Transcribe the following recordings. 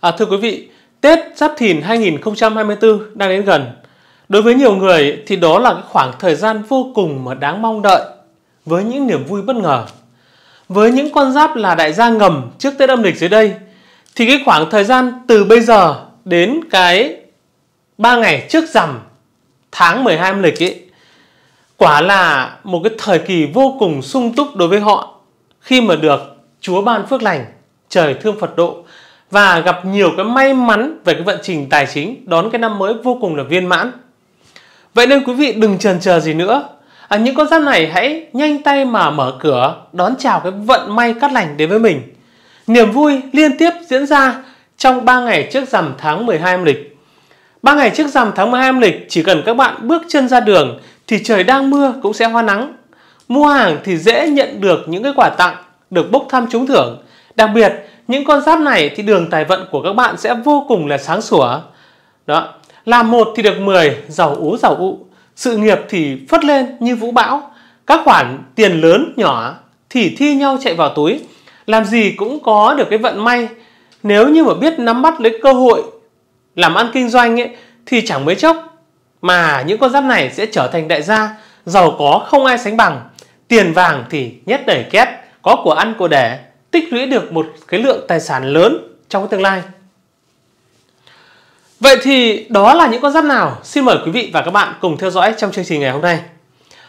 À, thưa quý vị, Tết Giáp Thìn 2024 đang đến gần. Đối với nhiều người thì đó là cái khoảng thời gian vô cùng mà đáng mong đợi với những niềm vui bất ngờ. Với những con giáp là đại gia ngầm trước Tết âm lịch dưới đây thì cái khoảng thời gian từ bây giờ đến cái 3 ngày trước rằm tháng 12 âm lịch ấy quả là một cái thời kỳ vô cùng sung túc đối với họ khi mà được Chúa ban phước lành, trời thương Phật độ và gặp nhiều cái may mắn về cái vận trình tài chính đón cái năm mới vô cùng là viên mãn. Vậy nên quý vị đừng chần chờ gì nữa. À, những con giáp này hãy nhanh tay mà mở cửa đón chào cái vận may cát lành đến với mình. Niềm vui liên tiếp diễn ra trong 3 ngày trước rằm tháng 12 âm lịch. 3 ngày trước rằm tháng 12 âm lịch chỉ cần các bạn bước chân ra đường thì trời đang mưa cũng sẽ hoa nắng. Mua hàng thì dễ nhận được những cái quà tặng, được bốc thăm trúng thưởng. Đặc biệt những con giáp này thì đường tài vận của các bạn sẽ vô cùng là sáng sủa. Đó, làm một thì được 10, giàu ú giàu ụ, sự nghiệp thì phất lên như vũ bão, các khoản tiền lớn nhỏ thì thi nhau chạy vào túi, làm gì cũng có được cái vận may. Nếu như mà biết nắm bắt lấy cơ hội làm ăn kinh doanh ấy thì chẳng mấy chốc mà những con giáp này sẽ trở thành đại gia, giàu có không ai sánh bằng, tiền vàng thì nhét đầy két, có của ăn của để tích lũy được một cái lượng tài sản lớn trong tương lai. Vậy thì đó là những con giáp nào? Xin mời quý vị và các bạn cùng theo dõi trong chương trình ngày hôm nay.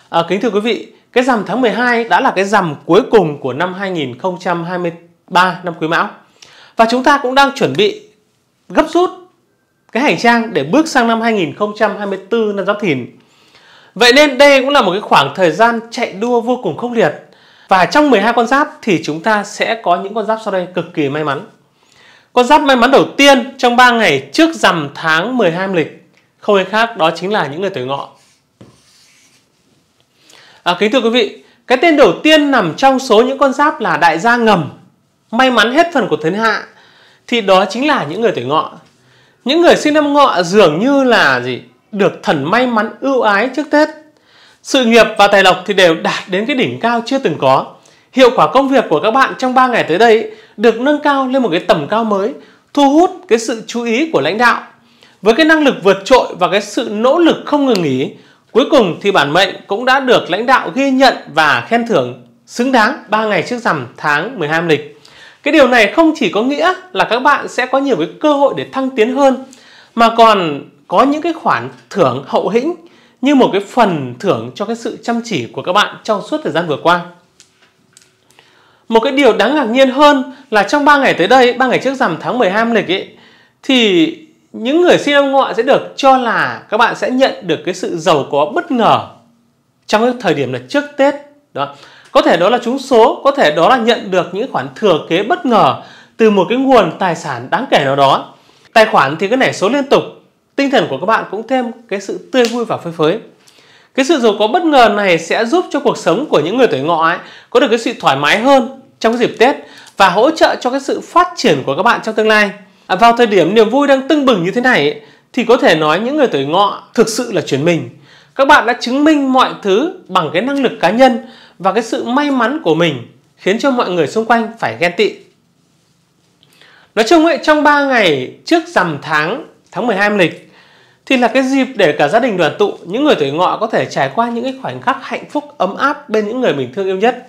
À, kính thưa quý vị, cái rằm tháng 12 đã là cái rằm cuối cùng của năm 2023 năm Quý Mão. Và chúng ta cũng đang chuẩn bị gấp rút cái hành trang để bước sang năm 2024 năm Giáp Thìn. Vậy nên đây cũng là một cái khoảng thời gian chạy đua vô cùng khốc liệt và trong 12 con giáp thì chúng ta sẽ có những con giáp sau đây cực kỳ may mắn. Con giáp may mắn đầu tiên trong 3 ngày trước rằm tháng 12 lịch không ai khác đó chính là những người tuổi ngọ. À, kính thưa quý vị, cái tên đầu tiên nằm trong số những con giáp là đại gia ngầm may mắn hết phần của thiên hạ thì đó chính là những người tuổi ngọ. Những người sinh năm ngọ dường như là gì? Được thần may mắn ưu ái trước Tết sự nghiệp và tài lộc thì đều đạt đến cái đỉnh cao chưa từng có. Hiệu quả công việc của các bạn trong 3 ngày tới đây được nâng cao lên một cái tầm cao mới, thu hút cái sự chú ý của lãnh đạo. Với cái năng lực vượt trội và cái sự nỗ lực không ngừng nghỉ, cuối cùng thì bản mệnh cũng đã được lãnh đạo ghi nhận và khen thưởng xứng đáng 3 ngày trước rằm tháng 12 âm lịch. Cái điều này không chỉ có nghĩa là các bạn sẽ có nhiều cái cơ hội để thăng tiến hơn mà còn có những cái khoản thưởng hậu hĩnh như một cái phần thưởng cho cái sự chăm chỉ của các bạn trong suốt thời gian vừa qua. Một cái điều đáng ngạc nhiên hơn là trong 3 ngày tới đây, 3 ngày trước rằm tháng 12 âm lịch ấy, thì những người sinh năm ngọ sẽ được cho là các bạn sẽ nhận được cái sự giàu có bất ngờ trong cái thời điểm là trước Tết. Đó. Có thể đó là trúng số, có thể đó là nhận được những khoản thừa kế bất ngờ từ một cái nguồn tài sản đáng kể nào đó. Tài khoản thì cứ nảy số liên tục Tinh thần của các bạn cũng thêm cái sự tươi vui và phơi phới. Cái sự giàu có bất ngờ này sẽ giúp cho cuộc sống của những người tuổi ngọ ấy có được cái sự thoải mái hơn trong dịp Tết và hỗ trợ cho cái sự phát triển của các bạn trong tương lai. À, vào thời điểm niềm vui đang tưng bừng như thế này ấy, thì có thể nói những người tuổi ngọ thực sự là chuyển mình. Các bạn đã chứng minh mọi thứ bằng cái năng lực cá nhân và cái sự may mắn của mình khiến cho mọi người xung quanh phải ghen tị. Nói chung ấy, trong 3 ngày trước rằm tháng tháng 12 âm lịch thì là cái dịp để cả gia đình đoàn tụ, những người tuổi ngọ có thể trải qua những cái khoảnh khắc hạnh phúc ấm áp bên những người mình thương yêu nhất.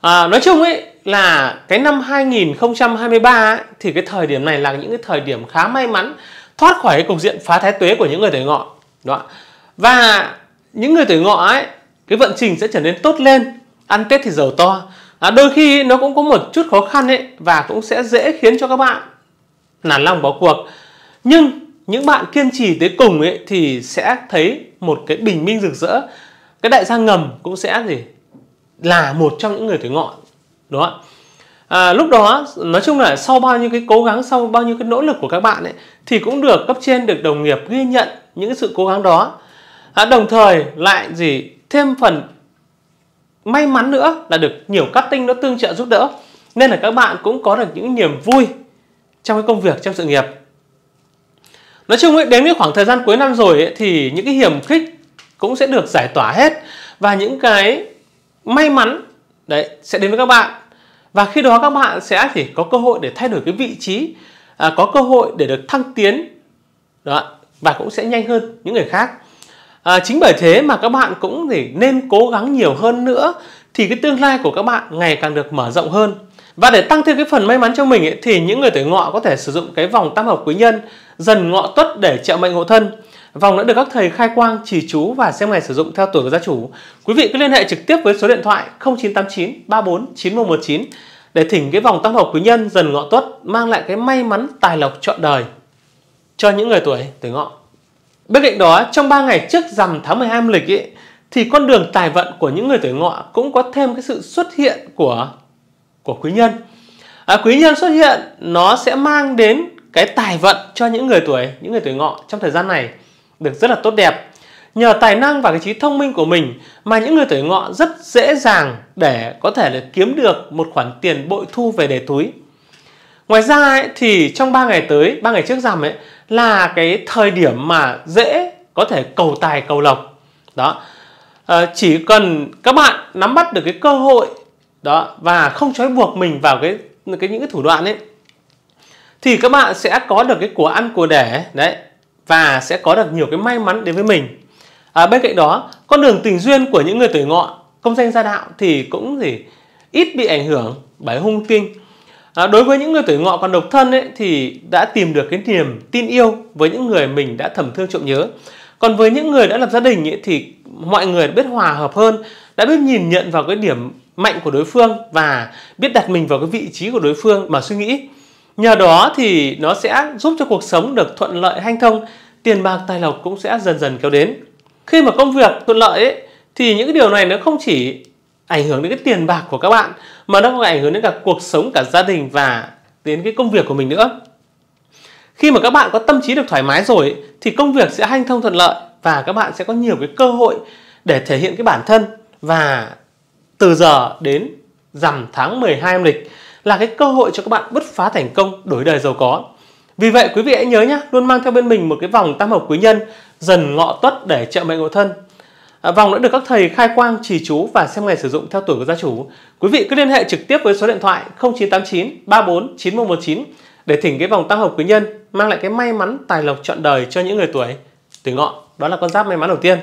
À, nói chung ấy là cái năm 2023 ấy, thì cái thời điểm này là những cái thời điểm khá may mắn thoát khỏi cái cục diện phá thái tuế của những người tuổi ngọ. Đó. Và những người tuổi ngọ ấy cái vận trình sẽ trở nên tốt lên, ăn Tết thì giàu to. À, đôi khi nó cũng có một chút khó khăn ấy và cũng sẽ dễ khiến cho các bạn nản lòng bỏ cuộc nhưng những bạn kiên trì tới cùng ấy thì sẽ thấy một cái bình minh rực rỡ cái đại gia ngầm cũng sẽ gì là một trong những người tuổi ngọ đúng không ạ à, lúc đó nói chung là sau bao nhiêu cái cố gắng sau bao nhiêu cái nỗ lực của các bạn ấy thì cũng được cấp trên được đồng nghiệp ghi nhận những sự cố gắng đó à, đồng thời lại gì thêm phần may mắn nữa là được nhiều cắt tinh nó tương trợ giúp đỡ nên là các bạn cũng có được những niềm vui trong cái công việc trong sự nghiệp nói chung ấy, đến cái khoảng thời gian cuối năm rồi ấy, thì những cái hiểm khích cũng sẽ được giải tỏa hết và những cái may mắn đấy sẽ đến với các bạn và khi đó các bạn sẽ chỉ có cơ hội để thay đổi cái vị trí à, có cơ hội để được thăng tiến đó và cũng sẽ nhanh hơn những người khác à, chính bởi thế mà các bạn cũng thì nên cố gắng nhiều hơn nữa thì cái tương lai của các bạn ngày càng được mở rộng hơn và để tăng thêm cái phần may mắn cho mình ấy, thì những người tuổi ngọ có thể sử dụng cái vòng tam hợp quý nhân dần ngọ tuất để trợ mệnh hộ thân. Vòng đã được các thầy khai quang, chỉ chú và xem ngày sử dụng theo tuổi của gia chủ. Quý vị cứ liên hệ trực tiếp với số điện thoại 0989 34 9119 để thỉnh cái vòng tăng hợp quý nhân dần ngọ tuất mang lại cái may mắn tài lộc trọn đời cho những người tuổi tuổi ngọ. Bên cạnh đó, trong 3 ngày trước rằm tháng 12 âm lịch ấy, thì con đường tài vận của những người tuổi ngọ cũng có thêm cái sự xuất hiện của của quý nhân. À, quý nhân xuất hiện nó sẽ mang đến cái tài vận cho những người tuổi những người tuổi ngọ trong thời gian này được rất là tốt đẹp nhờ tài năng và cái trí thông minh của mình mà những người tuổi ngọ rất dễ dàng để có thể là kiếm được một khoản tiền bội thu về để túi ngoài ra ấy, thì trong 3 ngày tới 3 ngày trước rằm ấy là cái thời điểm mà dễ có thể cầu tài cầu lộc đó à, chỉ cần các bạn nắm bắt được cái cơ hội đó và không trói buộc mình vào cái cái những cái thủ đoạn ấy thì các bạn sẽ có được cái của ăn của để đấy và sẽ có được nhiều cái may mắn đến với mình à, bên cạnh đó con đường tình duyên của những người tuổi ngọ công danh gia đạo thì cũng gì ít bị ảnh hưởng bởi hung tinh à, đối với những người tuổi ngọ còn độc thân ấy, thì đã tìm được cái niềm tin yêu với những người mình đã thầm thương trộm nhớ còn với những người đã lập gia đình ấy, thì mọi người biết hòa hợp hơn đã biết nhìn nhận vào cái điểm mạnh của đối phương và biết đặt mình vào cái vị trí của đối phương mà suy nghĩ Nhờ đó thì nó sẽ giúp cho cuộc sống được thuận lợi hanh thông, tiền bạc tài lộc cũng sẽ dần dần kéo đến. Khi mà công việc thuận lợi ấy, thì những cái điều này nó không chỉ ảnh hưởng đến cái tiền bạc của các bạn mà nó còn ảnh hưởng đến cả cuộc sống cả gia đình và đến cái công việc của mình nữa. Khi mà các bạn có tâm trí được thoải mái rồi thì công việc sẽ hanh thông thuận lợi và các bạn sẽ có nhiều cái cơ hội để thể hiện cái bản thân và từ giờ đến rằm tháng 12 âm lịch là cái cơ hội cho các bạn bứt phá thành công đổi đời giàu có. Vì vậy quý vị hãy nhớ nhé, luôn mang theo bên mình một cái vòng tam hợp quý nhân dần ngọ tuất để trợ mệnh ngộ thân. À, vòng đã được các thầy khai quang, trì chú và xem ngày sử dụng theo tuổi của gia chủ. Quý vị cứ liên hệ trực tiếp với số điện thoại 0989 34 9119 để thỉnh cái vòng tam hợp quý nhân mang lại cái may mắn tài lộc trọn đời cho những người tuổi tuổi ngọ. Đó là con giáp may mắn đầu tiên.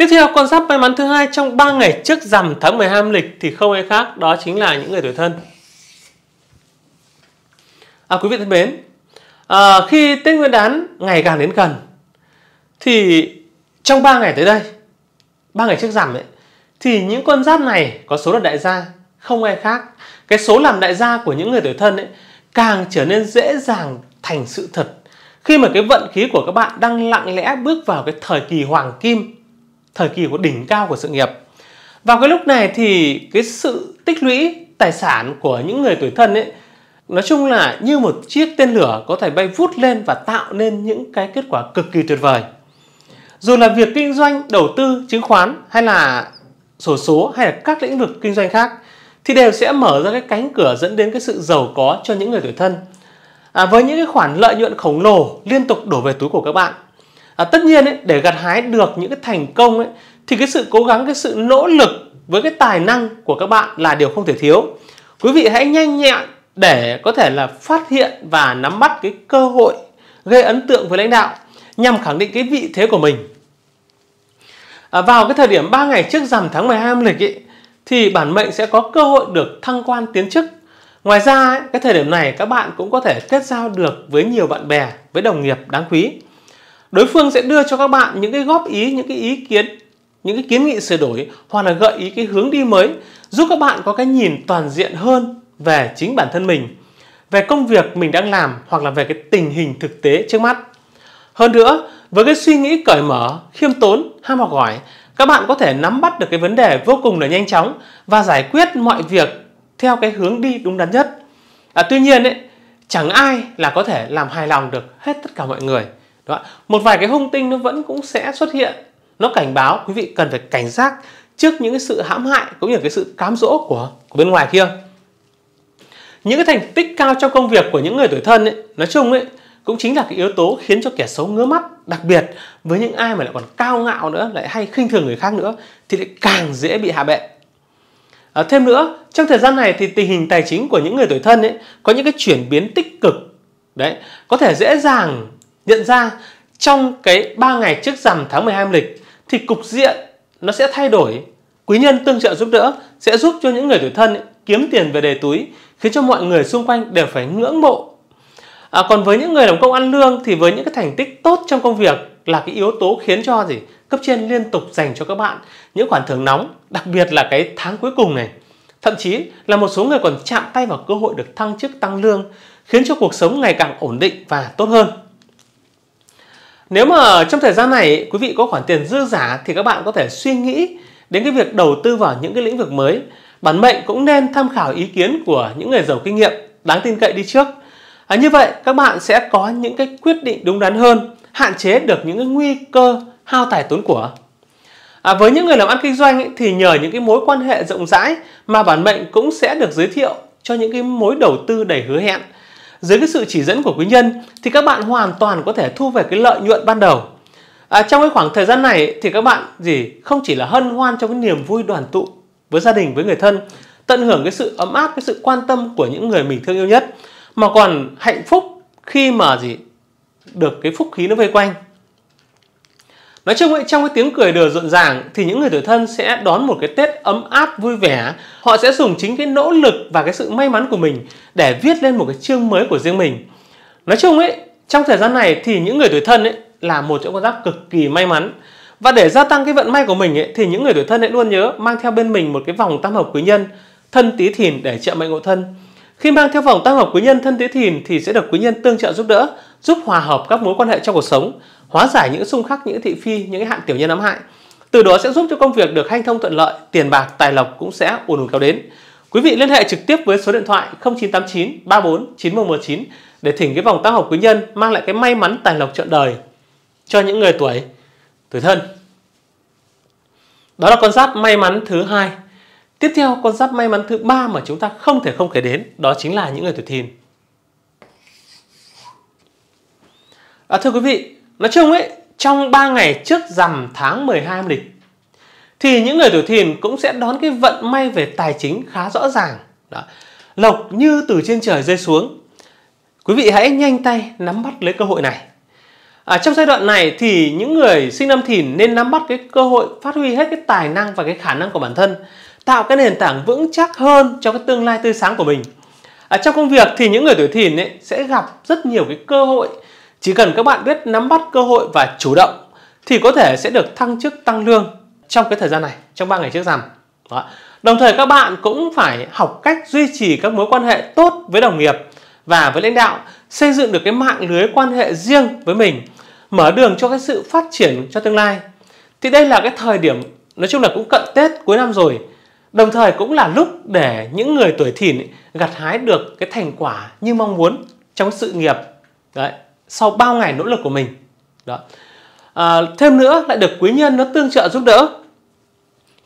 Tiếp theo con giáp may mắn thứ hai trong 3 ngày trước rằm tháng 12 âm lịch thì không ai khác đó chính là những người tuổi thân. À, quý vị thân mến, à, khi Tết Nguyên đán ngày càng đến gần thì trong 3 ngày tới đây, 3 ngày trước rằm ấy thì những con giáp này có số là đại gia không ai khác. Cái số làm đại gia của những người tuổi thân ấy càng trở nên dễ dàng thành sự thật khi mà cái vận khí của các bạn đang lặng lẽ bước vào cái thời kỳ hoàng kim thời kỳ của đỉnh cao của sự nghiệp. Vào cái lúc này thì cái sự tích lũy tài sản của những người tuổi thân ấy nói chung là như một chiếc tên lửa có thể bay vút lên và tạo nên những cái kết quả cực kỳ tuyệt vời. Dù là việc kinh doanh, đầu tư, chứng khoán hay là sổ số hay là các lĩnh vực kinh doanh khác thì đều sẽ mở ra cái cánh cửa dẫn đến cái sự giàu có cho những người tuổi thân. À, với những cái khoản lợi nhuận khổng lồ liên tục đổ về túi của các bạn à, tất nhiên ấy, để gặt hái được những cái thành công ấy, thì cái sự cố gắng cái sự nỗ lực với cái tài năng của các bạn là điều không thể thiếu quý vị hãy nhanh nhẹn để có thể là phát hiện và nắm bắt cái cơ hội gây ấn tượng với lãnh đạo nhằm khẳng định cái vị thế của mình à, vào cái thời điểm 3 ngày trước rằm tháng 12 âm lịch ấy, thì bản mệnh sẽ có cơ hội được thăng quan tiến chức ngoài ra ấy, cái thời điểm này các bạn cũng có thể kết giao được với nhiều bạn bè với đồng nghiệp đáng quý đối phương sẽ đưa cho các bạn những cái góp ý những cái ý kiến những cái kiến nghị sửa đổi hoặc là gợi ý cái hướng đi mới giúp các bạn có cái nhìn toàn diện hơn về chính bản thân mình về công việc mình đang làm hoặc là về cái tình hình thực tế trước mắt hơn nữa với cái suy nghĩ cởi mở khiêm tốn ham học hỏi các bạn có thể nắm bắt được cái vấn đề vô cùng là nhanh chóng và giải quyết mọi việc theo cái hướng đi đúng đắn nhất à, tuy nhiên ấy, chẳng ai là có thể làm hài lòng được hết tất cả mọi người đó. một vài cái hung tinh nó vẫn cũng sẽ xuất hiện nó cảnh báo quý vị cần phải cảnh giác trước những cái sự hãm hại cũng như cái sự cám dỗ của, của bên ngoài kia những cái thành tích cao trong công việc của những người tuổi thân ấy, nói chung ấy cũng chính là cái yếu tố khiến cho kẻ xấu ngứa mắt đặc biệt với những ai mà lại còn cao ngạo nữa lại hay khinh thường người khác nữa thì lại càng dễ bị hạ bệ à, thêm nữa trong thời gian này thì tình hình tài chính của những người tuổi thân ấy có những cái chuyển biến tích cực đấy có thể dễ dàng Nhận ra trong cái 3 ngày trước rằm tháng 12 âm lịch thì cục diện nó sẽ thay đổi. Quý nhân tương trợ giúp đỡ sẽ giúp cho những người tuổi thân kiếm tiền về đề túi khiến cho mọi người xung quanh đều phải ngưỡng mộ. À, còn với những người làm công ăn lương thì với những cái thành tích tốt trong công việc là cái yếu tố khiến cho gì cấp trên liên tục dành cho các bạn những khoản thưởng nóng, đặc biệt là cái tháng cuối cùng này. Thậm chí là một số người còn chạm tay vào cơ hội được thăng chức tăng lương khiến cho cuộc sống ngày càng ổn định và tốt hơn. Nếu mà trong thời gian này quý vị có khoản tiền dư giả thì các bạn có thể suy nghĩ đến cái việc đầu tư vào những cái lĩnh vực mới. Bản mệnh cũng nên tham khảo ý kiến của những người giàu kinh nghiệm đáng tin cậy đi trước. À, như vậy các bạn sẽ có những cái quyết định đúng đắn hơn, hạn chế được những cái nguy cơ hao tài tốn của. À, với những người làm ăn kinh doanh ấy, thì nhờ những cái mối quan hệ rộng rãi mà bản mệnh cũng sẽ được giới thiệu cho những cái mối đầu tư đầy hứa hẹn dưới cái sự chỉ dẫn của quý nhân thì các bạn hoàn toàn có thể thu về cái lợi nhuận ban đầu à, trong cái khoảng thời gian này thì các bạn gì không chỉ là hân hoan trong cái niềm vui đoàn tụ với gia đình với người thân tận hưởng cái sự ấm áp cái sự quan tâm của những người mình thương yêu nhất mà còn hạnh phúc khi mà gì được cái phúc khí nó vây quanh Nói chung ấy, trong cái tiếng cười đùa rộn ràng thì những người tuổi thân sẽ đón một cái Tết ấm áp vui vẻ. Họ sẽ dùng chính cái nỗ lực và cái sự may mắn của mình để viết lên một cái chương mới của riêng mình. Nói chung ấy, trong thời gian này thì những người tuổi thân ấy là một trong con giáp cực kỳ may mắn. Và để gia tăng cái vận may của mình ấy, thì những người tuổi thân hãy luôn nhớ mang theo bên mình một cái vòng tam hợp quý nhân thân tí thìn để trợ mệnh ngộ thân. Khi mang theo vòng tam hợp quý nhân thân tí thìn thì sẽ được quý nhân tương trợ giúp đỡ, giúp hòa hợp các mối quan hệ trong cuộc sống hóa giải những xung khắc, những thị phi, những hạn tiểu nhân ám hại. Từ đó sẽ giúp cho công việc được hanh thông thuận lợi, tiền bạc, tài lộc cũng sẽ ùn ùn kéo đến. Quý vị liên hệ trực tiếp với số điện thoại 0989 34 9119 để thỉnh cái vòng tác học quý nhân mang lại cái may mắn tài lộc trọn đời cho những người tuổi tuổi thân. Đó là con giáp may mắn thứ hai. Tiếp theo con giáp may mắn thứ ba mà chúng ta không thể không kể đến đó chính là những người tuổi thìn. À, thưa quý vị, Nói chung ấy, trong 3 ngày trước rằm tháng 12 âm lịch thì những người tuổi thìn cũng sẽ đón cái vận may về tài chính khá rõ ràng. Đó. Lộc như từ trên trời rơi xuống. Quý vị hãy nhanh tay nắm bắt lấy cơ hội này. À, trong giai đoạn này thì những người sinh năm thìn nên nắm bắt cái cơ hội phát huy hết cái tài năng và cái khả năng của bản thân tạo cái nền tảng vững chắc hơn cho cái tương lai tươi sáng của mình. À, trong công việc thì những người tuổi thìn ấy sẽ gặp rất nhiều cái cơ hội chỉ cần các bạn biết nắm bắt cơ hội và chủ động thì có thể sẽ được thăng chức tăng lương trong cái thời gian này, trong 3 ngày trước rằm. Đó. Đồng thời các bạn cũng phải học cách duy trì các mối quan hệ tốt với đồng nghiệp và với lãnh đạo, xây dựng được cái mạng lưới quan hệ riêng với mình, mở đường cho cái sự phát triển cho tương lai. Thì đây là cái thời điểm nói chung là cũng cận Tết cuối năm rồi, đồng thời cũng là lúc để những người tuổi thìn gặt hái được cái thành quả như mong muốn trong sự nghiệp. Đấy, sau bao ngày nỗ lực của mình đó à, thêm nữa lại được quý nhân nó tương trợ giúp đỡ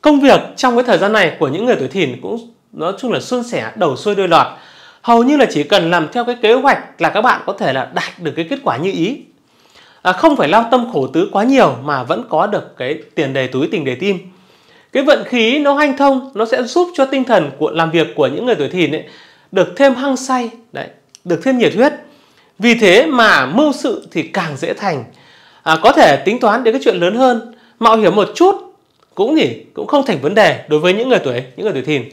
công việc trong cái thời gian này của những người tuổi thìn cũng nói chung là suôn sẻ đầu xuôi đôi lọt hầu như là chỉ cần làm theo cái kế hoạch là các bạn có thể là đạt được cái kết quả như ý à, không phải lao tâm khổ tứ quá nhiều mà vẫn có được cái tiền đề túi tình đề tim cái vận khí nó hanh thông nó sẽ giúp cho tinh thần của làm việc của những người tuổi thìn ấy được thêm hăng say đấy được thêm nhiệt huyết vì thế mà mưu sự thì càng dễ thành. À, có thể tính toán đến cái chuyện lớn hơn, mạo hiểm một chút cũng thì cũng không thành vấn đề đối với những người tuổi những người tuổi thìn.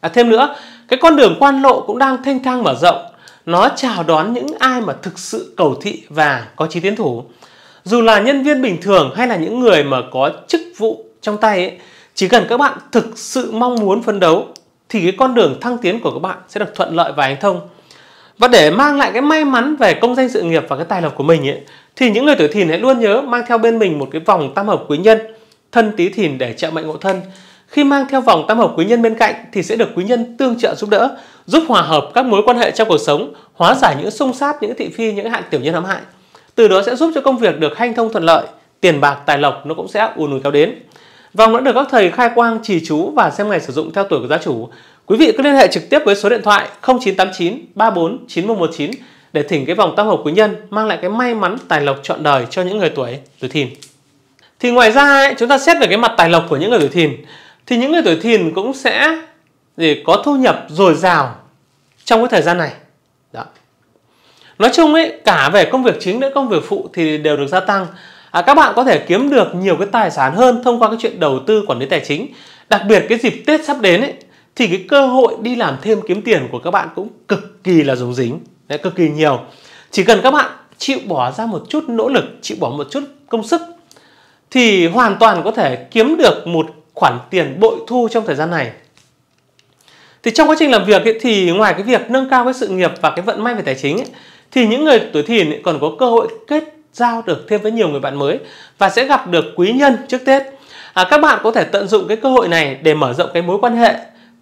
À, thêm nữa, cái con đường quan lộ cũng đang thênh thang mở rộng, nó chào đón những ai mà thực sự cầu thị và có chí tiến thủ. Dù là nhân viên bình thường hay là những người mà có chức vụ trong tay ấy, chỉ cần các bạn thực sự mong muốn phấn đấu thì cái con đường thăng tiến của các bạn sẽ được thuận lợi và hành thông và để mang lại cái may mắn về công danh sự nghiệp và cái tài lộc của mình ấy, thì những người tuổi thìn hãy luôn nhớ mang theo bên mình một cái vòng tam hợp quý nhân thân tí thìn để trợ mệnh ngộ thân khi mang theo vòng tam hợp quý nhân bên cạnh thì sẽ được quý nhân tương trợ giúp đỡ giúp hòa hợp các mối quan hệ trong cuộc sống hóa giải những xung sát những thị phi những hạn tiểu nhân hãm hại từ đó sẽ giúp cho công việc được hanh thông thuận lợi tiền bạc tài lộc nó cũng sẽ ùn ùn kéo đến vòng đã được các thầy khai quang trì chú và xem ngày sử dụng theo tuổi của gia chủ Quý vị cứ liên hệ trực tiếp với số điện thoại 0989 34 9119 để thỉnh cái vòng tam hợp quý nhân mang lại cái may mắn tài lộc trọn đời cho những người tuổi tuổi thìn. Thì ngoài ra ấy, chúng ta xét về cái mặt tài lộc của những người tuổi thìn thì những người tuổi thìn cũng sẽ gì có thu nhập dồi dào trong cái thời gian này. Đó. Nói chung ấy cả về công việc chính lẫn công việc phụ thì đều được gia tăng. À, các bạn có thể kiếm được nhiều cái tài sản hơn thông qua cái chuyện đầu tư quản lý tài chính. Đặc biệt cái dịp Tết sắp đến ấy thì cái cơ hội đi làm thêm kiếm tiền của các bạn cũng cực kỳ là rủng dính đấy, cực kỳ nhiều chỉ cần các bạn chịu bỏ ra một chút nỗ lực chịu bỏ một chút công sức thì hoàn toàn có thể kiếm được một khoản tiền bội thu trong thời gian này thì trong quá trình làm việc ấy, thì ngoài cái việc nâng cao cái sự nghiệp và cái vận may về tài chính ấy, thì những người tuổi thìn ấy còn có cơ hội kết giao được thêm với nhiều người bạn mới và sẽ gặp được quý nhân trước Tết. À, các bạn có thể tận dụng cái cơ hội này để mở rộng cái mối quan hệ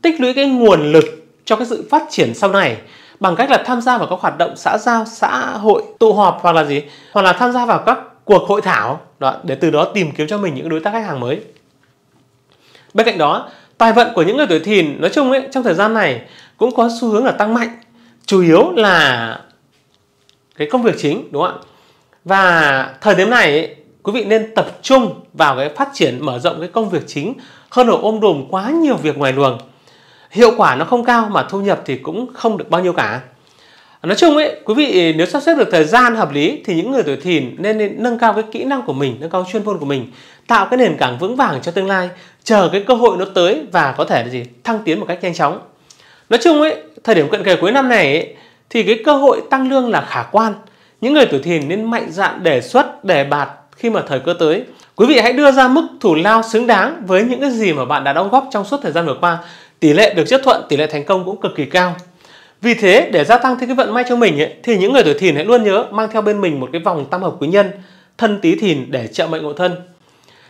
tích lũy cái nguồn lực cho cái sự phát triển sau này bằng cách là tham gia vào các hoạt động xã giao xã hội tụ họp hoặc là gì hoặc là tham gia vào các cuộc hội thảo đó, để từ đó tìm kiếm cho mình những đối tác khách hàng mới bên cạnh đó tài vận của những người tuổi thìn nói chung ấy trong thời gian này cũng có xu hướng là tăng mạnh chủ yếu là cái công việc chính đúng không ạ và thời điểm này quý vị nên tập trung vào cái phát triển mở rộng cái công việc chính hơn là ôm đồm quá nhiều việc ngoài luồng hiệu quả nó không cao mà thu nhập thì cũng không được bao nhiêu cả nói chung ấy quý vị nếu sắp xếp được thời gian hợp lý thì những người tuổi thìn nên, nên nâng cao cái kỹ năng của mình nâng cao chuyên môn của mình tạo cái nền tảng vững vàng cho tương lai chờ cái cơ hội nó tới và có thể là gì thăng tiến một cách nhanh chóng nói chung ấy thời điểm cận kề cuối năm này ấy, thì cái cơ hội tăng lương là khả quan những người tuổi thìn nên mạnh dạn đề xuất đề bạt khi mà thời cơ tới quý vị hãy đưa ra mức thủ lao xứng đáng với những cái gì mà bạn đã đóng góp trong suốt thời gian vừa qua tỷ lệ được chấp thuận, tỷ lệ thành công cũng cực kỳ cao. Vì thế để gia tăng thêm cái vận may cho mình ấy, thì những người tuổi thìn hãy luôn nhớ mang theo bên mình một cái vòng tam hợp quý nhân thân tí thìn để trợ mệnh ngộ thân.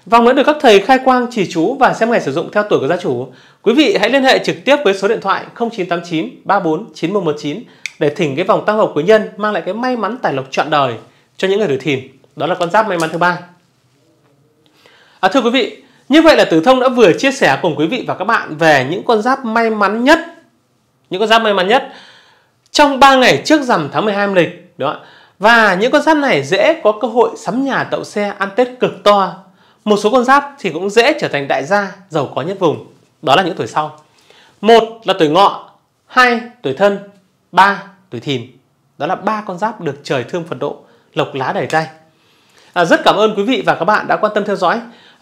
Vòng đã được các thầy khai quang chỉ chú và xem ngày sử dụng theo tuổi của gia chủ. Quý vị hãy liên hệ trực tiếp với số điện thoại 0989 34 9119 để thỉnh cái vòng tam hợp quý nhân mang lại cái may mắn tài lộc trọn đời cho những người tuổi thìn. Đó là con giáp may mắn thứ ba. À, thưa quý vị, như vậy là Tử Thông đã vừa chia sẻ cùng quý vị và các bạn về những con giáp may mắn nhất những con giáp may mắn nhất trong 3 ngày trước rằm tháng 12 âm lịch đó và những con giáp này dễ có cơ hội sắm nhà tậu xe ăn Tết cực to một số con giáp thì cũng dễ trở thành đại gia giàu có nhất vùng đó là những tuổi sau một là tuổi ngọ hai tuổi thân ba tuổi thìn đó là ba con giáp được trời thương phật độ lộc lá đầy tay à, rất cảm ơn quý vị và các bạn đã quan tâm theo dõi